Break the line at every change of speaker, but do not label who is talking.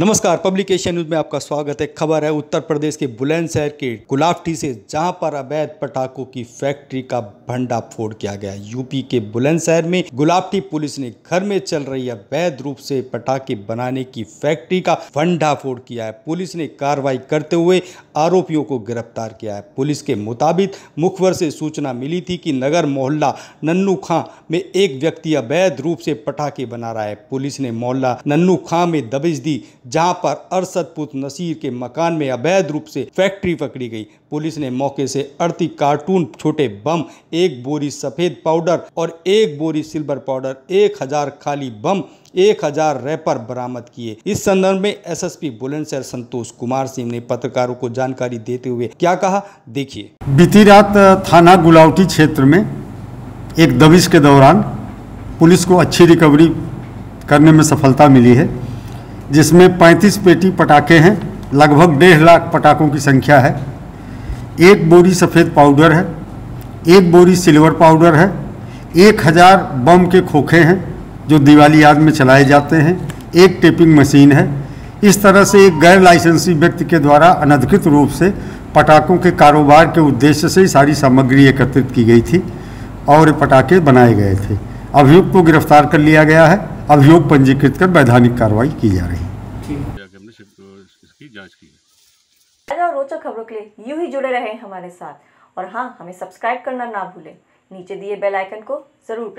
नमस्कार publication news में आपका स्वागत है खबर है उत्तर प्रदेश के बुलंदशहर के गुलाफटी से जहां पर अवैध पटाखों की फैक्ट्री का भंडा फोड़ किया गया यूपी के बुलंदशहर में गुलाफटी पुलिस ने घर में चल रही अवैध रूप से पटाखे बनाने की फैक्ट्री का भंडा फोड़ किया है पुलिस ने कार्रवाई करते हुए आरोपियों को गिरफ्तार किया है पुलिस के मुताबिक मुखबर से सूचना मिली थी कि नगर मोहल्ला नन्नू खां में एक व्यक्ति अवैध रूप से पटाखे बना रहा है पुलिस ने मोहल्ला नन्नू खां में दबिश दी जहां पर अरसद पुत नसीर के मकान में अवैध रूप से फैक्ट्री पकड़ी गई पुलिस ने मौके से अड़ती कार्टून छोटे बम एक बोरी सफ़ेद पाउडर और एक बोरी सिल्वर पाउडर एक हजार खाली बम एक हजार रैपर बरामद किए इस संदर्भ में एसएसपी बुलंदशहर संतोष कुमार सिंह ने पत्रकारों को जानकारी देते हुए क्या कहा देखिए
बीती रात थाना गुलावटी क्षेत्र में एक दबिश के दौरान पुलिस को अच्छी रिकवरी करने में सफलता मिली है जिसमें 35 पेटी पटाखे हैं लगभग डेढ़ लाख पटाखों की संख्या है एक बोरी सफ़ेद पाउडर है एक बोरी सिल्वर पाउडर है एक हज़ार बम के खोखे हैं जो दिवाली याद में चलाए जाते हैं एक टेपिंग मशीन है इस तरह से एक गैर लाइसेंसी व्यक्ति के द्वारा अनधिकृत रूप से पटाखों के कारोबार के उद्देश्य से ही सारी सामग्री एकत्रित की गई थी और पटाखे बनाए गए थे अभियुक्त को गिरफ्तार कर लिया गया है अभियोग पंजीकृत कर वैधानिक कार्रवाई की जा रही है की जांच की है और रोचक खबरों के लिए यूं ही जुड़े रहें हमारे साथ और हाँ हमें सब्सक्राइब करना ना भूलें नीचे दिए बेल आइकन को जरूर